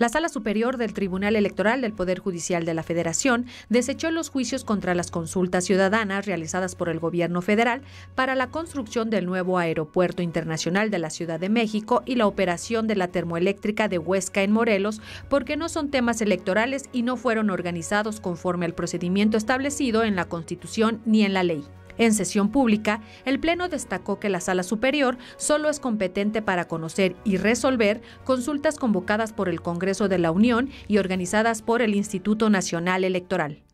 La Sala Superior del Tribunal Electoral del Poder Judicial de la Federación desechó los juicios contra las consultas ciudadanas realizadas por el gobierno federal para la construcción del nuevo Aeropuerto Internacional de la Ciudad de México y la operación de la termoeléctrica de Huesca en Morelos porque no son temas electorales y no fueron organizados conforme al procedimiento establecido en la Constitución ni en la ley. En sesión pública, el Pleno destacó que la Sala Superior solo es competente para conocer y resolver consultas convocadas por el Congreso de la Unión y organizadas por el Instituto Nacional Electoral.